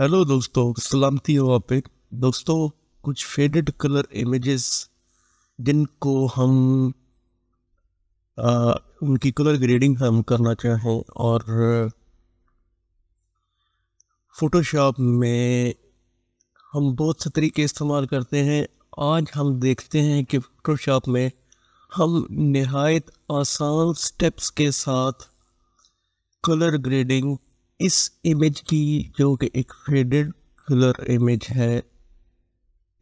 hello दोस्तों सलामती आप एक दोस्तों कुछ फेडेड कलर इमेजेस जिनको हम आ, उनकी कलर ग्रेडिंग हम करना चाहें और फोटोशॉप में हम बहुत से तरीके इस्तेमाल करते हैं आज हम देखते हैं कि फोटोशॉप में हम नहायत आसान स्टेप्स के साथ कलर ग्रेडिंग इस इमेज की जो कि एक फेडेड कलर इमेज है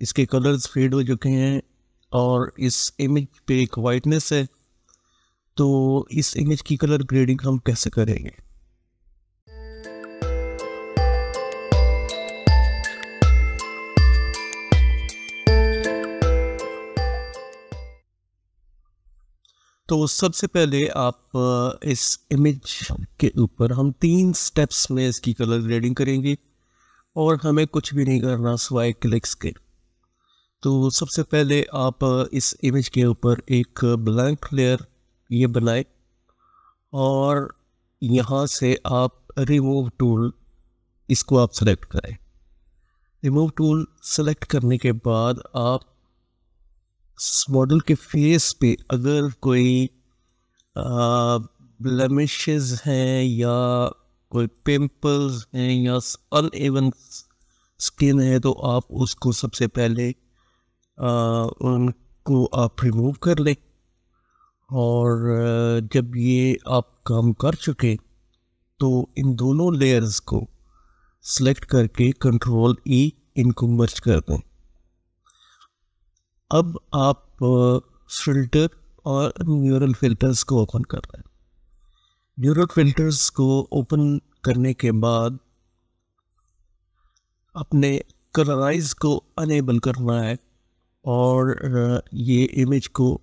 इसके कलर्स फेड हो चुके हैं और इस इमेज पे एक वाइटनेस है तो इस इमेज की कलर ग्रेडिंग हम कैसे करेंगे तो सबसे पहले आप इस इमेज के ऊपर हम तीन स्टेप्स में इसकी कलर ग्रेडिंग करेंगे और हमें कुछ भी नहीं करना सिवाय क्लिक्स के तो सबसे पहले आप इस इमेज के ऊपर एक ब्लैंक लेयर ये बनाए और यहाँ से आप रिमूव टूल इसको आप सेलेक्ट करें रिमूव टूल सेलेक्ट करने के बाद आप इस मॉडल के फेस पे अगर कोई ब्लमिशेज हैं या कोई पिंपल्स हैं या अन एवन स्किन है तो आप उसको सबसे पहले आ, उनको आप रिमूव कर लें और जब ये आप काम कर चुके तो इन दोनों लेयर्स को सेलेक्ट करके कंट्रोल ई e इनको मर्ज कर दें अब आप फिल्टर और न्यूरल फिल्टर्स को ओपन कर रहे हैं न्यूरल फिल्टर्स को ओपन करने के बाद अपने कलराइज को अनेबल करना है और ये इमेज को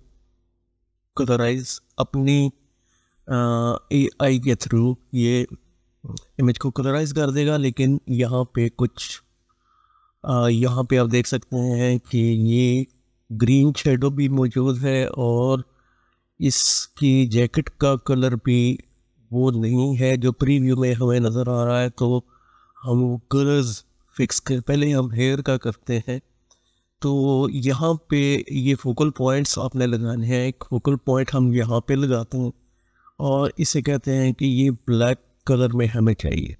कलराइज अपनी ए आई के थ्रू ये इमेज को कलराइज कर देगा लेकिन यहाँ पे कुछ यहाँ पे आप देख सकते हैं कि ये ग्रीन शेडो भी मौजूद है और इसकी जैकेट का कलर भी वो नहीं है जो प्रीव्यू में हमें नज़र आ रहा है तो हम वो कलर्स फिक्स कर पहले हम हेयर का करते हैं तो यहाँ पे ये फोकल पॉइंट्स आपने लगाने हैं एक फोकल पॉइंट हम यहाँ पे लगाते हैं और इसे कहते हैं कि ये ब्लैक कलर में हमें चाहिए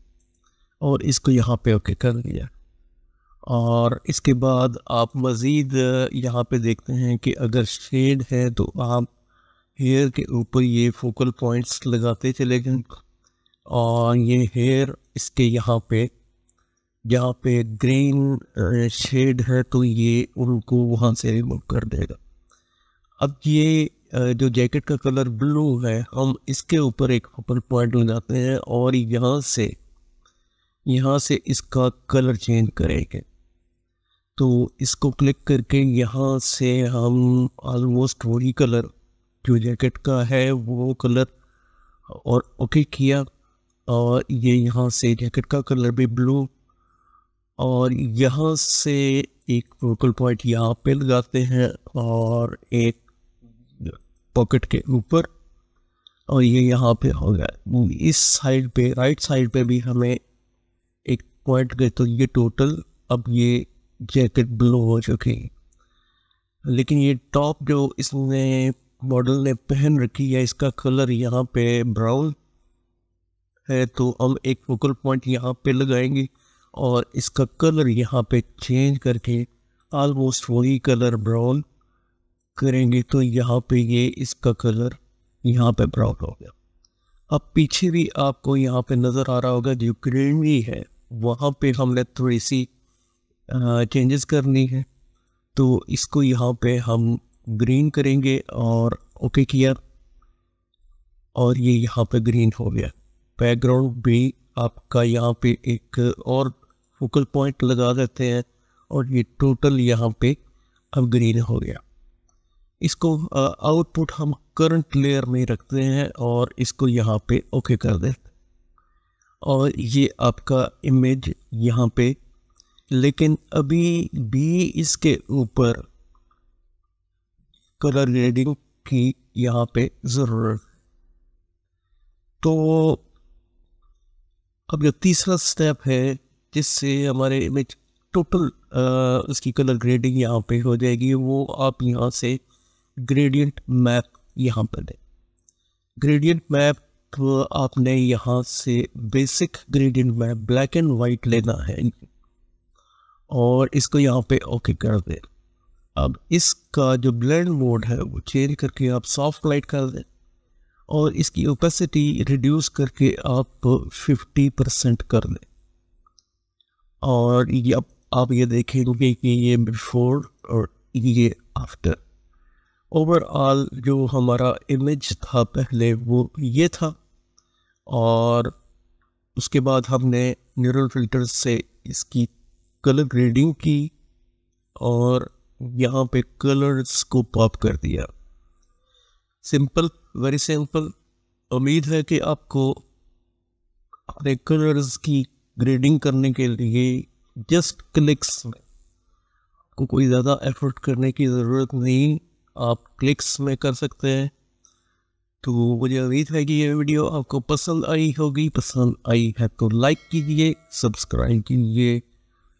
और इसको यहाँ पे ओके कर लिया और इसके बाद आप मज़ीद यहाँ पे देखते हैं कि अगर शेड है तो आप हेयर के ऊपर ये फोकल पॉइंट्स लगाते चले गए और ये हेयर इसके यहाँ पे यहाँ पे ग्रीन शेड है तो ये उनको वहाँ से रिमूव कर देगा अब ये जो जैकेट का कलर ब्लू है हम इसके ऊपर एक फोकल पॉइंट लगाते हैं और यहाँ से यहाँ से इसका कलर चेंज करेंगे तो इसको क्लिक करके यहाँ से हम ऑलमोस्ट वही कलर जो जैकेट का है वो कलर और ओके किया और ये यहाँ से जैकेट का कलर भी ब्लू और यहाँ से एक वोकल पॉइंट यहाँ पे लगाते हैं और एक पॉकेट के ऊपर और ये यहाँ पे हो गया इस साइड पे राइट साइड पे भी हमें एक पॉइंट गए तो ये टोटल अब ये जैकेट ब्लू हो चुकी लेकिन ये टॉप जो इसने मॉडल ने पहन रखी है इसका कलर यहाँ पे ब्राउन है तो हम एक फोकल पॉइंट यहाँ पे लगाएंगे और इसका कलर यहाँ पे चेंज करके आलमोस्ट वही कलर ब्राउन करेंगे तो यहाँ पे ये इसका कलर यहाँ पे ब्राउन हो गया अब पीछे भी आपको यहाँ पे नज़र आ रहा होगा जो ग्रीनरी है वहाँ पे हमने थोड़ी सी चेंजेस करनी है तो इसको यहाँ पे हम ग्रीन करेंगे और ओके किया और ये यहाँ पे ग्रीन हो गया बैकग्राउंड भी आपका यहाँ पे एक और फोकल पॉइंट लगा देते हैं और ये टोटल यहाँ पे अब ग्रीन हो गया इसको आउटपुट हम करंट लेयर में रखते हैं और इसको यहाँ पे ओके कर देते हैं और ये आपका इमेज यहाँ पे लेकिन अभी भी इसके ऊपर कलर ग्रेडिंग की यहाँ पे ज़रूरत तो अब जो तीसरा स्टेप है जिससे हमारे इमेज टोटल उसकी कलर ग्रेडिंग यहाँ पे हो जाएगी वो आप यहाँ से ग्रेडियंट मैप यहाँ पर दें ग्रेडियंट मैप आपने यहाँ से basic gradient map black and white लेना है और इसको यहाँ पे ओके कर दें अब इसका जो ब्लेंड मोड है वो चेंज करके आप सॉफ्ट लाइट कर दें और इसकी ओपेसिटी रिड्यूस करके आप 50 परसेंट कर दें और ये आप, आप ये देखेंगे कि ये बिफोर और ये आफ्टर ओवरऑल जो हमारा इमेज था पहले वो ये था और उसके बाद हमने न्यूरल फिल्टर से इसकी कलर ग्रेडिंग की और यहाँ पे कलर्स को पॉप कर दिया सिंपल वेरी सिंपल उम्मीद है कि आपको अपने कलर्स की ग्रेडिंग करने के लिए जस्ट क्लिक्स में आपको कोई ज़्यादा एफर्ट करने की ज़रूरत नहीं आप क्लिक्स में कर सकते हैं तो मुझे उम्मीद है कि ये वीडियो आपको पसंद आई होगी पसंद आई है तो लाइक कीजिए सब्सक्राइब कीजिए